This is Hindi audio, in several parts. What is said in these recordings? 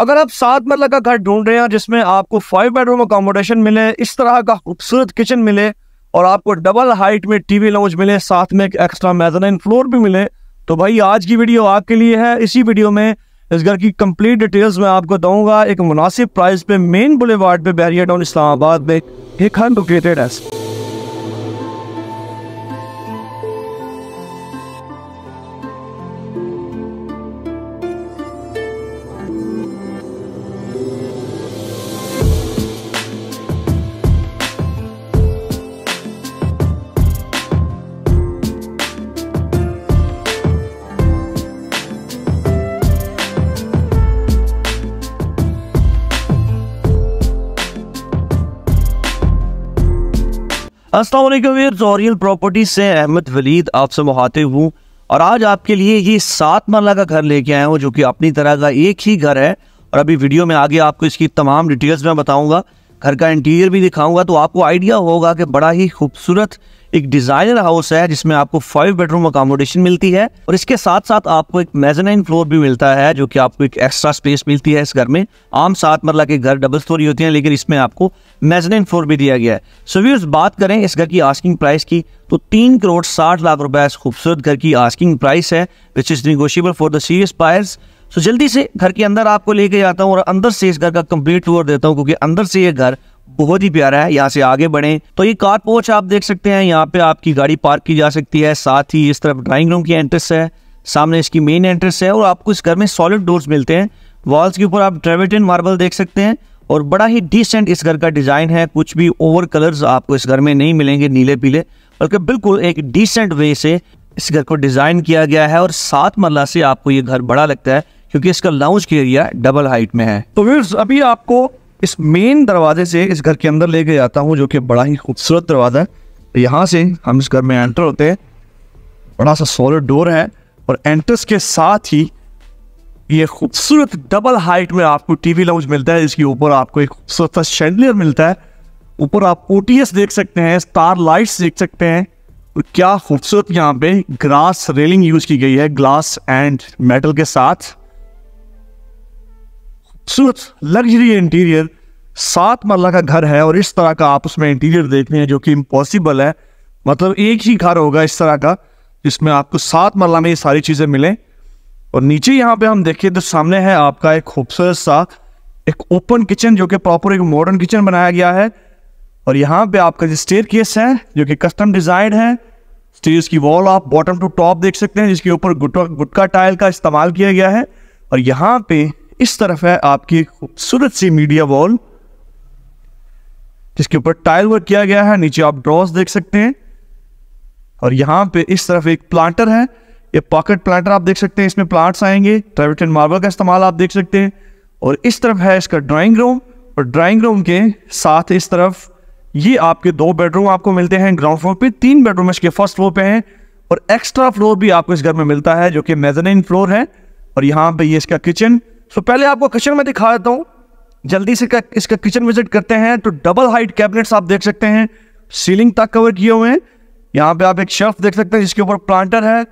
अगर आप सात मरला का घर ढूंढ रहे हैं जिसमें आपको फाइव बेडरूम अकोमोडेशन मिले इस तरह का खूबसूरत किचन मिले और आपको डबल हाइट में टीवी लाउंज मिले साथ में एक एक्स्ट्रा मेजनाइन फ्लोर भी मिले तो भाई आज की वीडियो आपके लिए है इसी वीडियो में इस घर की कंप्लीट डिटेल्स मैं आपको दूंगा एक मुनासिब प्राइस पे मेन बुलेवार्ड पे बैरिया डाउन इस्लामाबाद में एक घर लोकेटेड है असल प्रॉपर्टी से अहमद वलीद आपसे मुहातिब हूँ और आज आपके लिए ये सात मरला का घर लेके आया हूँ जो कि अपनी तरह का एक ही घर है और अभी वीडियो में आगे आपको इसकी तमाम डिटेल्स में बताऊँगा घर का इंटीरियर भी दिखाऊंगा तो आपको आइडिया होगा कि बड़ा ही खूबसूरत एक डिजाइनर हाउस है जिसमें आपको फाइव बेडरूम अकोमोडेशन मिलती है और इसके साथ साथ आपको एक मेजनाइन फ्लोर भी मिलता है जो कि आपको एक एक्स्ट्रा स्पेस मिलती है इस घर में आम सात मरला के घर डबल स्टोरी होती हैं लेकिन इसमें आपको मेजनाइन फ्लोर भी दिया गया है सो बात करें इस घर की आस्किंग प्राइस की तो तीन करोड़ साठ लाख रुपए इस खूबसूरत घर की आस्किंग प्राइस है which is negotiable for the serious buyers so जल्दी से घर के अंदर आपको लेके जाता हूँ और अंदर से इस घर का कंप्लीट टूर देता हूँ क्योंकि अंदर से ये घर बहुत ही प्यारा है यहाँ से आगे बढ़े तो ये कार पोच आप देख सकते हैं यहाँ पे आपकी गाड़ी पार्क की जा सकती है साथ ही इस तरफ ड्राइंग रूम की एंट्रेंस है सामने इसकी मेन एंट्रेस है और आपको इस घर में सॉलिड डोर्स मिलते हैं वॉल्स के ऊपर आप ट्रेवेटिन मार्बल देख सकते हैं और बड़ा ही डिसेंट इस घर का डिजाइन है कुछ भी ओवर कलर्स आपको इस घर में नहीं मिलेंगे नीले पीले बल्कि बिल्कुल एक डिसेंट वे से इस घर को डिजाइन किया गया है और सात मरला से आपको ये घर बड़ा लगता है क्योंकि इसका लाउंज एरिया डबल हाइट में है तो व्यूर्स अभी आपको इस मेन दरवाजे से इस घर के अंदर लेके जाता हूँ जो कि बड़ा ही खूबसूरत दरवाज़ा है तो यहाँ से हम इस घर में एंटर होते हैं बड़ा सा सॉलिड डोर है और एंट्रेंस के साथ ही ये खूबसूरत डबल हाइट में आपको टीवी लाउंज मिलता है इसके ऊपर आपको एक खूबसूरत सा शेंडलियर मिलता है ऊपर आप ओ देख सकते हैं स्टार लाइट्स देख सकते हैं और क्या खूबसूरत यहाँ पे ग्रास रेलिंग यूज की गई है ग्लास एंड मेटल के साथ खूबसूरत लग्जरी इंटीरियर सात मरला का घर है और इस तरह का आप उसमें इंटीरियर देखते हैं जो कि इम्पॉसिबल है मतलब एक ही घर होगा इस तरह का जिसमें आपको सात मरला में ये सारी चीज़ें मिलें और नीचे यहाँ पे हम देखें तो सामने है आपका एक खूबसूरत सा एक ओपन किचन जो कि प्रॉपर एक मॉडर्न किचन बनाया गया है और यहाँ पे आपका जो स्टेयर केस है जो कि कस्टम डिजाइन है स्टेज की वॉल आप बॉटम टू टॉप देख सकते हैं जिसके ऊपर गुटका टाइल का इस्तेमाल किया गया है और यहाँ पे इस तरफ है आपकी खूबसूरत सी मीडिया वॉल जिसके ऊपर टाइल वर्क किया गया है नीचे आप ड्रॉस देख सकते हैं और यहां पे इस तरफ एक प्लांटर है ये पॉकेट प्लांटर आप देख सकते हैं इसमें प्लांट्स आएंगे ट्रेविटन मार्बल का इस्तेमाल आप देख सकते हैं और इस तरफ है इसका ड्राइंग रूम और ड्राइंग रूम के साथ इस तरफ ये आपके दो बेडरूम आपको मिलते हैं ग्राउंड फ्लोर पे तीन बेडरूम इसके फर्स्ट फ्लोर पे हैं और एक्स्ट्रा फ्लोर भी आपको इस घर में मिलता है जो कि मेजनिन फ्लोर है और यहाँ पे ये इसका किचन सो पहले आपको किचन में दिखा देता हूँ जल्दी से इसका किचन विजिट करते हैं तो डबल हाइट कैबिनेट्स आप देख सकते हैं सीलिंग तक कवर किए हुए हैं यहाँ पे आप एक शेफ देख सकते हैं जिसके ऊपर प्लांटर है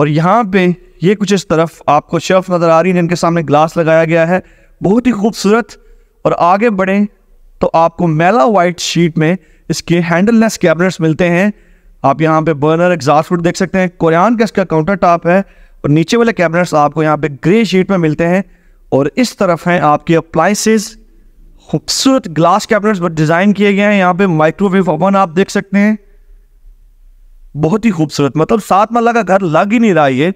और यहाँ पे ये कुछ इस तरफ आपको शेफ नज़र आ रही है इनके सामने ग्लास लगाया गया है बहुत ही खूबसूरत और आगे बढ़ें तो आपको मेला वाइट शीट में इसके हैंडलनेस कैबिनेट्स मिलते हैं आप यहाँ पे बर्नर एग्जॉस्ट देख सकते हैं कोरियान का इसका काउंटर टॉप है और नीचे वाले कैबिनेट्स आपको यहाँ पे ग्रे शीट में मिलते हैं और इस तरफ हैं आपके अप्लाइसेस खूबसूरत ग्लास कैबिनेट्स डिज़ाइन किए गए हैं यहाँ पे माइक्रोवेव ओवन आप देख सकते हैं बहुत ही खूबसूरत मतलब सात मल्ला का घर लग ही नहीं रहा ये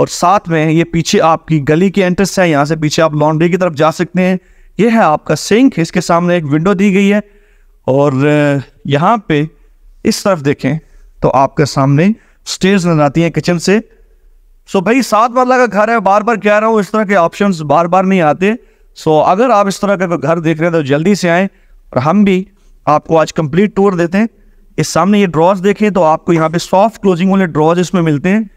और साथ में ये पीछे आपकी गली के एंट्रेंस है यहाँ से पीछे आप लॉन्ड्री की तरफ जा सकते हैं ये है आपका सिंक इसके सामने एक विंडो दी गई है और यहाँ पे इस तरफ देखें तो आपके सामने स्टेज नजर आती है किचन से सो so भाई सात मरला का घर है बार बार कह रहा हूँ इस तरह के ऑप्शन बार बार नहीं आते सो so अगर आप इस तरह का घर देख रहे हैं तो जल्दी से आए और हम भी आपको आज कंप्लीट टूर देते हैं इस सामने ये ड्रॉज देखें तो आपको यहाँ पे सॉफ्ट क्लोजिंग वाले ड्रॉज इसमें मिलते हैं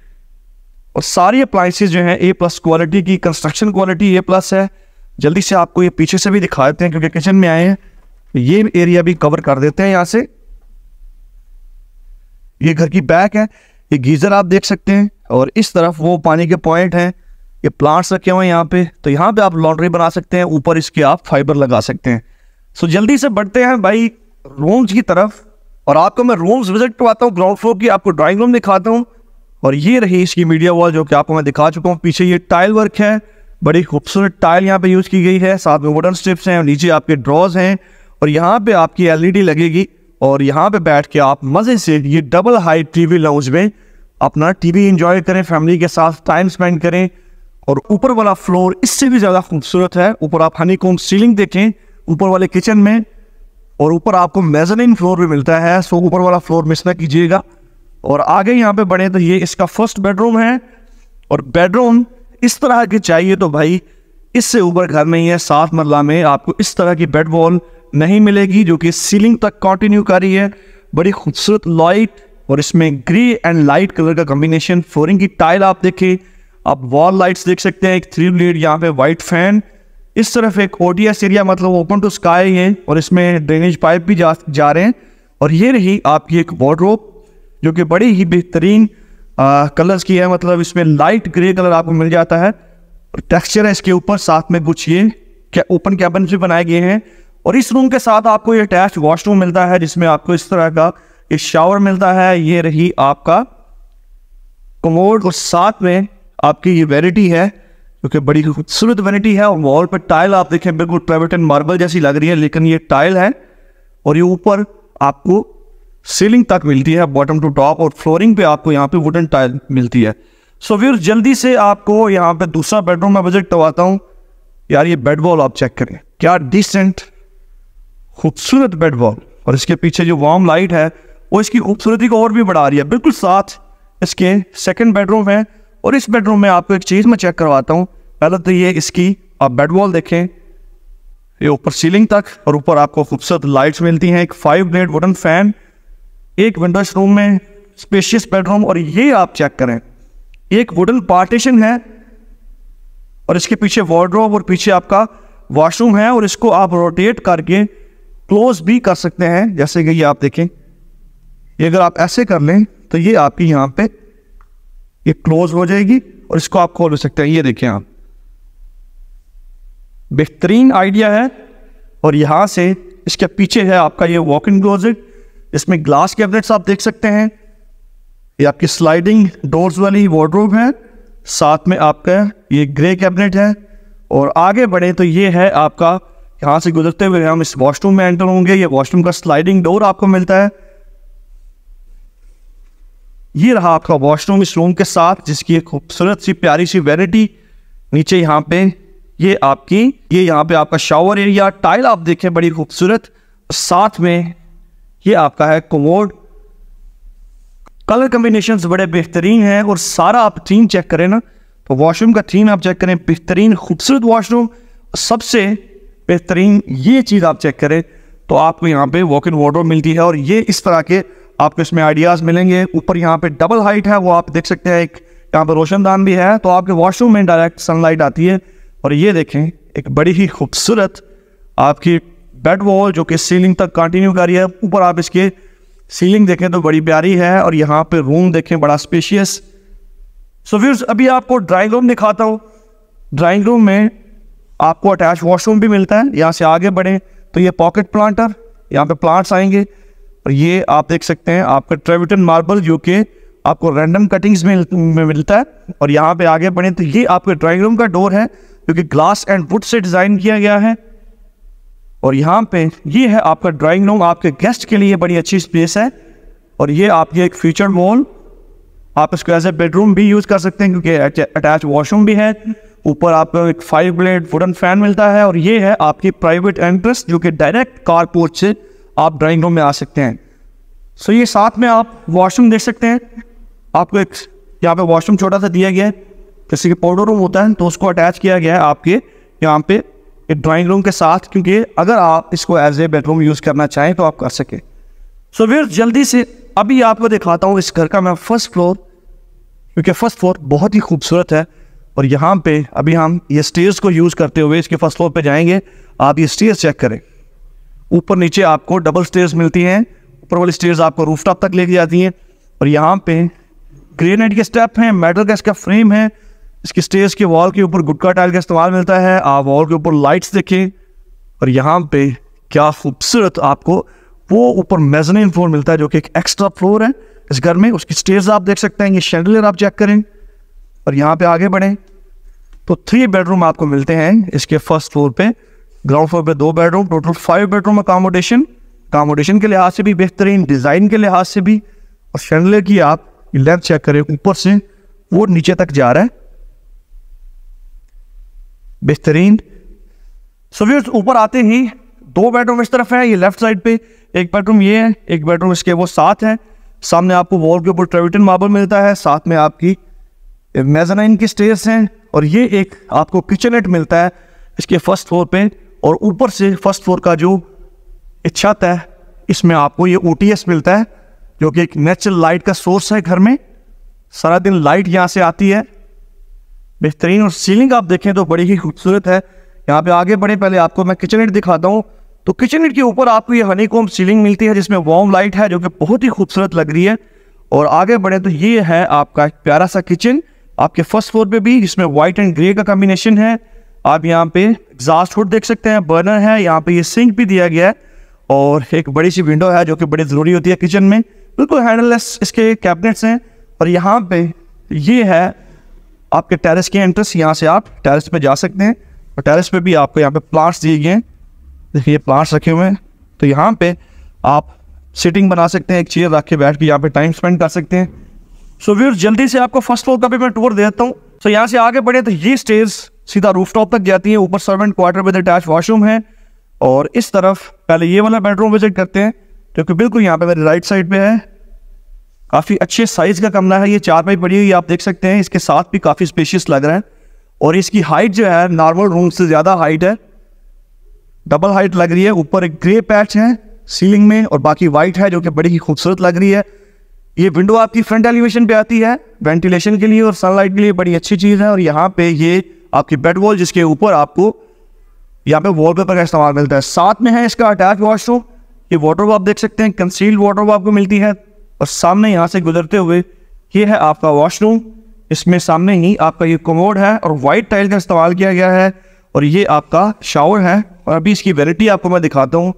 और सारी अप्लाइंसेज जो हैं ए प्लस क्वालिटी की कंस्ट्रक्शन क्वालिटी ए प्लस है जल्दी से आपको ये पीछे से भी दिखा देते हैं क्योंकि किचन में आए हैं तो ये एरिया भी कवर कर देते हैं यहाँ से ये घर की बैक है ये गीज़र आप देख सकते हैं और इस तरफ वो पानी के पॉइंट हैं ये प्लांट्स रखे हुए हैं यहाँ पे तो यहाँ पे आप लॉन्ड्री बना सकते हैं ऊपर इसके आप फाइबर लगा सकते हैं सो जल्दी से बढ़ते हैं भाई रूम्स की तरफ और आपको मैं रूम्स विजिट करवाता हूँ ग्राउंड फ्लोर की आपको ड्राइंग रूम दिखाता हूँ और ये रही इसकी मीडिया वॉल जो कि आपको मैं दिखा चुका हूँ पीछे ये टाइल वर्क है बड़ी खूबसूरत टाइल यहाँ पे यूज़ की गई है साथ में वुडन स्ट्रिप्स हैं नीचे आपके ड्रॉज हैं और यहाँ पे आपकी एलईडी e लगेगी और यहाँ पे बैठ के आप मज़े से ये डबल हाइट टीवी लाउंज में अपना टीवी इंजॉय करें फैमिली के साथ टाइम स्पेंड करें और ऊपर वाला फ्लोर इससे भी ज़्यादा खूबसूरत है ऊपर आप हनी कोम सीलिंग देखें ऊपर वाले किचन में और ऊपर आपको मेजनिन फ्लोर भी मिलता है सो ऊपर वाला फ्लोर मिस ना कीजिएगा और आगे यहाँ पे बढ़े तो ये इसका फर्स्ट बेडरूम है और बेडरूम इस तरह की चाहिए तो भाई इससे ऊपर घर नहीं है सात मरला में आपको इस तरह की बेड वॉल नहीं मिलेगी जो कि सीलिंग तक कंटिन्यू करी है बड़ी खूबसूरत लाइट और इसमें ग्रे एंड लाइट कलर का कॉम्बिनेशन फ्लोरिंग की टाइल आप देखें आप वॉल लाइट्स देख सकते हैं एक थ्री ब्लेड यहाँ पे व्हाइट फैन इस तरफ एक ओटीएस एरिया मतलब ओपन टू स्काई है और इसमें ड्रेनेज पाइप भी जा जा रहे हैं और ये रही आपकी एक वॉड्रोप जो कि बड़ी ही बेहतरीन कलर्स की है मतलब इसमें लाइट ग्रे कलर आपको मिल जाता है और टेक्सचर है इसके ऊपर साथ में कुछ ये क्या ओपन कैबिन भी बनाए गए हैं और इस रूम के साथ आपको ये अटैच वॉशरूम मिलता है जिसमें आपको इस तरह का एक शावर मिलता है ये रही आपका कमोड और साथ में आपकी ये वेरिटी है जो कि बड़ी खूबसूरत वेरिटी है और वॉल पर टाइल आप देखें बिल्कुल प्राइवेट एंड मार्बल जैसी लग रही है लेकिन ये टाइल है और ये ऊपर आपको सीलिंग तक मिलती है बॉटम टू टॉप और फ्लोरिंग पे आपको यहाँ पे वुडन टाइल मिलती है सो व्यूर जल्दी से आपको यहाँ पे दूसरा बेडरूम में बजट करवाता हूँ यार ये बेड वॉल आप चेक करें क्या डिसेंट खूबसूरत बेड वॉल और इसके पीछे जो वार्म लाइट है और इसकी खूबसूरती को और भी बढ़ा रही है बिल्कुल साथ इसके सेकेंड बेडरूम है और इस बेडरूम में आपको एक चीज़ मैं चेक करवाता हूँ पहले तो ये इसकी आप बेड वॉल देखें ये ऊपर सीलिंग तक और ऊपर आपको खूबसूरत लाइट्स मिलती हैं एक फाइव ब्लेड वुडन फैन एक विंडोज रूम में स्पेशियस बेडरूम और ये आप चेक करें एक वुडन पार्टीशन है और इसके पीछे वार्ड्रोब और पीछे आपका वॉशरूम है और इसको आप रोटेट करके क्लोज भी कर सकते हैं जैसे कि ये आप देखें ये अगर आप ऐसे कर लें तो ये आपकी यहाँ पे ये क्लोज हो जाएगी और इसको आप खोल सकते हैं ये देखें आप बेहतरीन आइडिया है और यहाँ से इसके पीछे है आपका ये वॉक इन क्लोज इसमें ग्लास कैबिनेट्स आप देख सकते हैं ये आपकी स्लाइडिंग डोर्स वाली वार्ड्रोब है साथ में आपका ये ग्रे कैबिनेट है और आगे बढ़े तो ये है आपका यहाँ से गुजरते हुए हम इस वॉशरूम में एंटर होंगे ये वॉशरूम का स्लाइडिंग डोर आपको मिलता है ये रहा आपका वॉशरूम इस रूम के साथ जिसकी एक खूबसूरत सी प्यारी सी वेराइटी नीचे यहाँ पे ये आपकी ये यहाँ पे आपका शावर एरिया टाइल आप देखें बड़ी खूबसूरत साथ में ये आपका है कोमोड कलर कम्बिनेशन बड़े बेहतरीन हैं और सारा आप थीम चेक करें ना तो वॉशरूम का थीम आप चेक करें बेहतरीन खूबसूरत वॉशरूम सबसे बेहतरीन ये चीज़ आप चेक करें तो आपको यहाँ पे वॉक इन वॉर्डर मिलती है और ये इस तरह के आपको इसमें आइडियाज मिलेंगे ऊपर यहाँ पे डबल हाइट है वो आप देख सकते हैं एक यहाँ पर रोशनदान भी है तो आपके वॉशरूम में डायरेक्ट सनलाइट आती है और ये देखें एक बड़ी ही खूबसूरत आपकी बेड वॉल जो कि सीलिंग तक कंटिन्यू कर रही है ऊपर आप इसके सीलिंग देखें तो बड़ी प्यारी है और यहाँ पे रूम देखें बड़ा स्पेशियस सो व्यूज अभी आपको ड्राइंग रूम दिखाता हूँ ड्राइंग रूम में आपको अटैच वॉशरूम भी मिलता है यहाँ से आगे बढ़ें तो ये पॉकेट प्लांटर यहाँ पे प्लांट्स आएंगे और ये आप देख सकते हैं आपका ट्रेविटन मार्बल जो कि आपको रैंडम कटिंग्स में, में मिलता है और यहाँ पे आगे बढ़े तो ये आपके ड्राइंग रूम का डोर है जो कि ग्लास एंड वुड से डिज़ाइन किया गया है और यहाँ पे ये है आपका ड्राइंग रूम आपके गेस्ट के लिए बड़ी अच्छी स्पेस है और ये आपके एक फ्यूचर मॉल आप इसको एज ए बेडरूम भी यूज़ कर सकते हैं क्योंकि अटैच वॉशरूम भी है ऊपर आपको एक फाइव ब्लेड वुडन फैन मिलता है और ये है आपकी प्राइवेट एंट्रेंस जो कि डायरेक्ट कारपोर्ट से आप ड्राइंग रूम में आ सकते हैं सो so, ये साथ में आप वॉशरूम देख सकते हैं आपको एक यहाँ पे वॉशरूम छोटा सा दिया गया है जैसे कि पाउडर रूम होता है तो उसको अटैच किया गया है आपके यहाँ पे एक ड्राइंग रूम के साथ क्योंकि अगर आप इसको एज ए बेडरूम यूज़ करना चाहें तो आप कर सकें सो वीर जल्दी से अभी आपको दिखाता हूँ इस घर का मैं फर्स्ट फ्लोर क्योंकि फर्स्ट फ्लोर बहुत ही खूबसूरत है और यहाँ पे अभी हम ये स्टेयर्स को यूज़ करते हुए इसके फर्स्ट फ्लोर पे जाएंगे आप ये स्टेयर्स चेक करें ऊपर नीचे आपको डबल स्टेयर्स मिलती हैं ऊपर वाली स्टेयर्स आपको रूफटॉप तक लेके जाती हैं और यहाँ पे ग्रेनाइट के स्टेप हैं मेटल का इसका फ्रेम है इसके स्टेज के वॉल के ऊपर गुटका टाइल का इस्तेमाल मिलता है आप वॉल के ऊपर लाइट्स देखें और यहाँ पे क्या खूबसूरत आपको वो ऊपर मेजनिन फ्लोर मिलता है जो कि एक एक्स्ट्रा फ्लोर है इस घर में उसकी स्टेज आप देख सकते हैं ये शेडलर आप चेक करें और यहाँ पे आगे बढ़ें तो थ्री बेडरूम आपको मिलते हैं इसके फर्स्ट फ्लोर पे ग्राउंड फ्लोर पे दो bedroom total five bedroom accommodation accommodation के लिहाज से भी बेहतरीन डिज़ाइन के लिहाज से भी और शनले की आप लेंथ चेक करें ऊपर से वो नीचे तक जा रहा है बेहतरीन सो ऊपर आते ही दो बेडरूम इस तरफ है ये लेफ्ट साइड पे एक बेडरूम ये है एक बेडरूम इसके वो साथ है सामने आपको वॉल के ऊपर ट्रेविटन मार्बल मिलता है साथ में आपकी मेजानाइन की स्टेयर्स हैं और ये एक आपको किचनेट मिलता है इसके फर्स्ट फ्लोर पे और ऊपर से फर्स्ट फ्लोर का जो छत है इसमें आपको ये ओ मिलता है जो कि एक नेचुरल लाइट का सोर्स है घर में सारा दिन लाइट यहाँ से आती है बेहतरीन और सीलिंग आप देखें तो बड़ी ही खूबसूरत है यहाँ पे आगे बढ़े पहले आपको मैं किचन दिखाता हूँ तो किचन के ऊपर आपको ये हनी कोम सीलिंग मिलती है जिसमें वार्म लाइट है जो कि बहुत ही खूबसूरत लग रही है और आगे बढ़े तो ये है आपका एक प्यारा सा किचन आपके फर्स्ट फ्लोर पे भी जिसमें वाइट एंड ग्रे का कॉम्बिनेशन है आप यहाँ पे एग्जास्ट हुड देख सकते हैं बर्नर है यहाँ पे ये सिंक भी दिया गया है और एक बड़ी सी विंडो है जो कि बड़ी ज़रूरी होती है किचन में बिल्कुल हैंडललेस इसके कैबिनेट्स हैं और यहाँ पे ये है आपके टेरेस के एंट्रेंस यहाँ से आप टेरेस पे जा सकते हैं और टेरेस पे भी आपको यहाँ पे प्लांट्स दिए गए हैं देखिए प्लांट्स रखे हुए हैं तो यहाँ पे आप सिटिंग बना सकते हैं एक चेयर रख के बैठ के यहाँ पे टाइम स्पेंड कर सकते हैं सो so, जल्दी से आपको फर्स्ट फ्लोर का भी मैं टूर दे देता हूँ सो so, यहाँ से आगे बढ़े तो ये स्टेज सीधा रूफटॉप तक जाती है ऊपर servant quarter with attach washroom है और इस तरफ पहले ये वाला बेडरूम विजिट करते हैं क्योंकि बिल्कुल यहाँ पे मेरे राइट साइड पे है काफ़ी अच्छे साइज़ का कमरा है ये चार पाई पड़ी हुई आप देख सकते हैं इसके साथ भी काफ़ी स्पेशियस लग रहा है और इसकी हाइट जो है नॉर्मल रूम से ज़्यादा हाइट है डबल हाइट लग रही है ऊपर एक ग्रे पैच है सीलिंग में और बाकी वाइट है जो कि बड़ी ही खूबसूरत लग रही है ये विंडो आपकी फ्रंट एलिवेशन पे आती है वेंटिलेशन के लिए और सनलाइट के लिए बड़ी अच्छी चीज़ है और यहाँ पे ये आपकी बेड वॉल जिसके ऊपर आपको यहाँ पे वॉलपेपर का इस्तेमाल मिलता है साथ में है इसका अटैच वॉशरूम ये वाटर आप देख सकते हैं कंसील्ड वाटर आपको मिलती है और सामने यहाँ से गुजरते हुए ये है आपका वॉशरूम इसमें सामने ही आपका ये कमोड है और वाइट टाइल का इस्तेमाल किया गया है और ये आपका शावर है और अभी इसकी वेनिटी आपको मैं दिखाता हूँ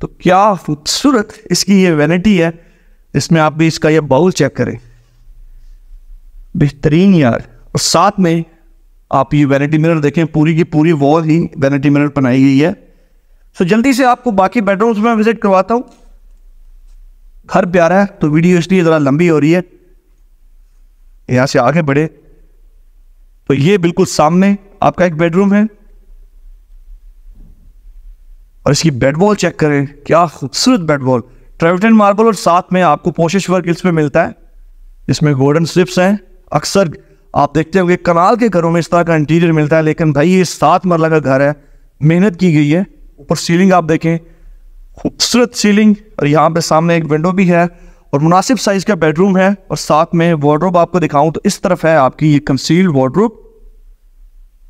तो क्या खूबसूरत इसकी ये वेनिटी है इसमें आप भी इसका ये बाउल चेक करें बेहतरीन यार और साथ में आप ये वैनिटी मिरर देखें पूरी की पूरी वॉल ही वैनिटी मिरर बनाई गई है सो जल्दी से आपको बाकी बेडरूम्स में विजिट करवाता हूँ घर प्यारा है तो वीडियो इसलिए ज़रा लंबी हो रही है यहाँ से आगे बढ़े तो ये बिल्कुल सामने आपका एक बेडरूम है और इसकी बेड वॉल चेक करें क्या खूबसूरत बेड वॉल ट्रेविटन मार्बल और साथ में आपको पोशिश वर्क इसमें मिलता है इसमें गोल्डन स्लिप्स हैं अक्सर आप देखते होंगे कनाल के घरों में इस तरह का इंटीरियर मिलता है लेकिन भाई ये सात मरला का घर है मेहनत की गई है ऊपर सीलिंग आप देखें खूबसूरत सीलिंग और यहाँ पे सामने एक विंडो भी है और मुनासिब साइज़ का बेडरूम है और साथ में वार्ड्रोब आपको दिखाऊं तो इस तरफ है आपकी ये कंसील्ड वार्ड्रोब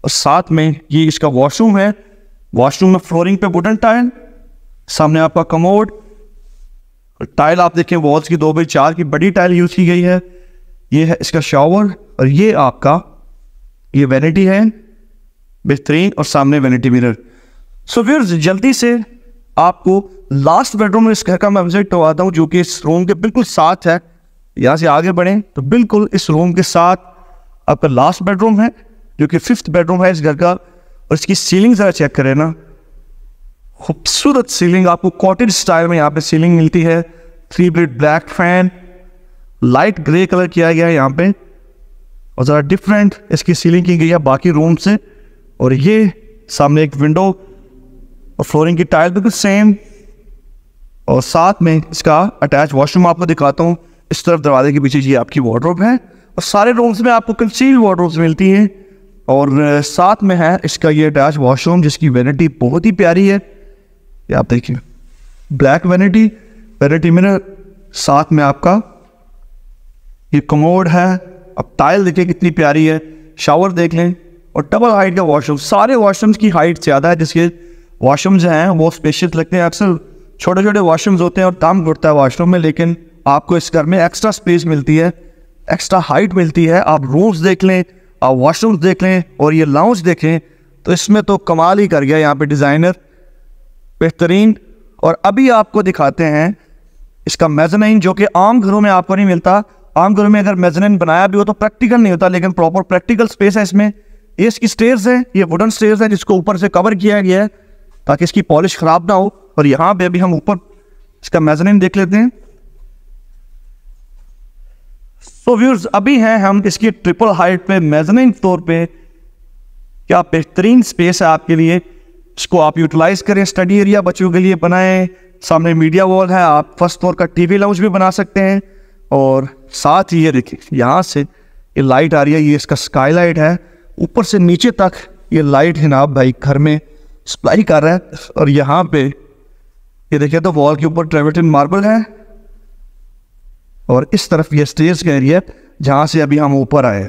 और साथ में ये इसका वॉशरूम है वॉशरूम में फ्लोरिंग पे वुडन टाइल सामने आपका कमोड टाइल आप देखें वॉल्स की दो बाई चार की बड़ी टाइल यूज की गई है ये है इसका शावर और ये आपका ये वैनिटी है बेहतरीन और सामने वैनिटी मिरर सो so, जल्दी से आपको लास्ट बेडरूम इस घर का मैं विजिट करवाता हूँ जो कि इस रूम के बिल्कुल साथ है यहाँ से आगे बढ़ें तो बिल्कुल इस रूम के साथ आपका लास्ट बेडरूम है जो कि फिफ्थ बेडरूम है इस घर का और इसकी सीलिंग ज़रा चेक करें ना खूबसूरत सीलिंग आपको कॉटेज स्टाइल में यहाँ पे सीलिंग मिलती है three blade black fan light grey colour किया गया है यहाँ पे और ज़रा डिफरेंट इसकी सीलिंग की गई है बाकी रूम से और ये सामने एक विंडो और फ्लोरिंग की टाइल बिल्कुल सेम और साथ में इसका अटैच वॉशरूम आपको दिखाता हूँ इस तरफ दरवाजे के पीछे ये आपकी वार्ड्रोब है और सारे रूम्स में आपको कंसील वार्ड्रोब्स मिलती हैं और साथ में है इसका ये अटैच वॉशरूम जिसकी वेनिटी बहुत ही प्यारी है ये आप देखिए ब्लैक वेनिटी वेनिटी मिनर साथ में आपका ये कमोड है अब टाइल देखें कितनी प्यारी है शावर देख लें और डबल हाइट का वॉशरूम सारे वॉशरूम्स की हाइट ज़्यादा है जिसके वॉशरूम जो हैं वो स्पेशियस लगते हैं अक्सर छोटे छोटे वॉशरूम्स होते हैं और दाम घुटता है वॉशरूम में लेकिन आपको इस घर में एक्स्ट्रा स्पेस मिलती है एक्स्ट्रा हाइट मिलती है आप रूम्स देख लें आप वॉशरूम्स देख लें और ये लाउंज देखें तो इसमें तो कमाल ही कर गया यहाँ पे डिज़ाइनर बेहतरीन और अभी आपको दिखाते हैं इसका मेजरमेंट जो कि आम घरों में आपको नहीं मिलता आम घरों में अगर मेजरिन बनाया भी हो तो प्रैक्टिकल नहीं होता लेकिन प्रॉपर प्रैक्टिकल स्पेस है इसमें ये इसकी स्टेयर्स है ये वुडन स्टेयर्स है जिसको ऊपर से कवर किया गया है ताकि इसकी पॉलिश खराब ना हो और यहाँ पे अभी हम ऊपर इसका मेजरिन देख लेते हैं सो so व्यूर्स अभी हैं हम इसकी ट्रिपल हाइट पे मेजरिन फ्लोर पे क्या बेहतरीन स्पेस है आपके लिए इसको आप यूटिलाइज करें स्टडी एरिया बच्चों के लिए बनाएं सामने मीडिया वॉल है आप फर्स्ट फ्लोर का टीवी लाउंज भी बना सकते हैं और साथ ही ये देखिए यहाँ से ये लाइट आ रही है ये इसका स्काई लाइट है ऊपर से नीचे तक ये लाइट हिनाब भाई घर में सप्लाई कर रहा है और यहाँ पे ये देखिए तो वॉल के ऊपर ट्रेवेटिन मार्बल है और इस तरफ ये स्टेज का एरिया जहाँ से अभी हम ऊपर आए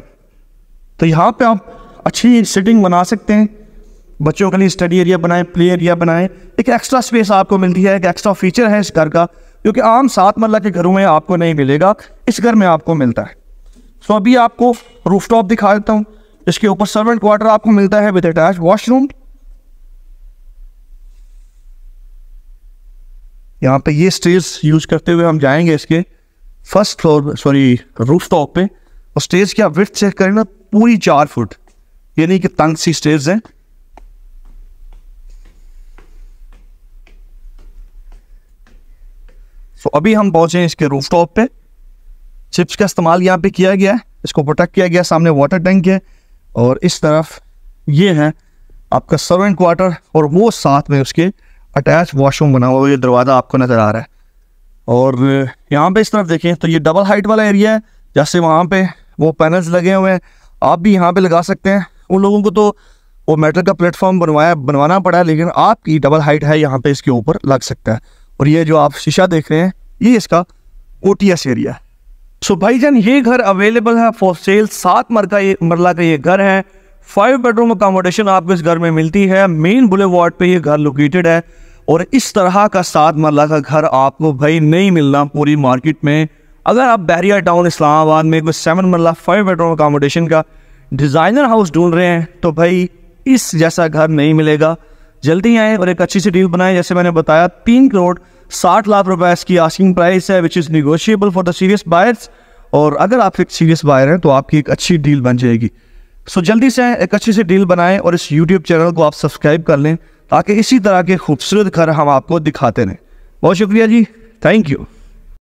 तो यहाँ पे आप अच्छी सिटिंग बना सकते हैं बच्चों के लिए स्टडी एरिया बनाएं प्ले एरिया बनाएं एक एक्स्ट्रा स्पेस आपको मिलती है एक एक्स्ट्रा फीचर है इस घर का क्योंकि आम सात मरला के घरों में आपको नहीं मिलेगा इस घर में आपको मिलता है सो so, अभी आपको रूफ टॉप दिखा देता हूँ इसके ऊपर सर्वेंट क्वार्टर आपको मिलता है विद अटैच वॉशरूम यहाँ पे ये स्टेज यूज करते हुए हम जाएंगे इसके first floor sorry roof top पे और स्टेज की आप विथ चेक करें ना पूरी चार फुट यानी कि तंग सी स्टेज है तो अभी हम पहुंचे हैं इसके रूफ टॉप पे चिप्स का इस्तेमाल यहाँ पे किया गया है इसको प्रोटेक्ट किया गया सामने वाटर टैंक है और इस तरफ ये है आपका सर्वेंट क्वार्टर और वो साथ में उसके अटैच वॉशरूम बना हुआ ये दरवाज़ा आपको नज़र आ रहा है और यहाँ पे इस तरफ देखें तो ये डबल हाइट वाला एरिया है जैसे वहाँ पे वो पैनल्स लगे हुए हैं आप भी यहाँ पे लगा सकते हैं उन लोगों को तो वो मेटल का प्लेटफॉर्म बनवाया बनवाना पड़ा है लेकिन आपकी डबल हाइट है यहाँ पे इसके ऊपर लग सकता है और ये जो आप शीशा देख रहे हैं ये इसका ओ एरिया है सो जान ये घर अवेलेबल है फॉर सेल सात मरका ये मरला का ये घर है फाइव बेडरूम अकोमोडेशन आपको इस घर में मिलती है मेन बुले वार्ड पर यह घर लोकेटेड है और इस तरह का सात मरला का घर आपको भाई नहीं मिलना पूरी मार्केट में अगर आप बैरिया टाउन इस्लामाबाद में कोई seven marla five bedroom accommodation का डिज़ाइनर हाउस ढूंढ रहे हैं तो भाई इस जैसा घर नहीं मिलेगा जल्दी ही आए और एक अच्छी सी डील बनाए जैसे मैंने बताया तीन करोड़ साठ लाख रुपए इसकी आस्किंग प्राइस है which is negotiable for the serious buyers और अगर आप एक सीरियस बायर हैं तो आपकी एक अच्छी डील बन जाएगी सो so, जल्दी से एक अच्छी सी डील बनाएं और इस यूट्यूब चैनल को आप सब्सक्राइब कर लें ताकि इसी तरह के खूबसूरत घर हम आपको दिखाते रहें बहुत शुक्रिया जी थैंक यू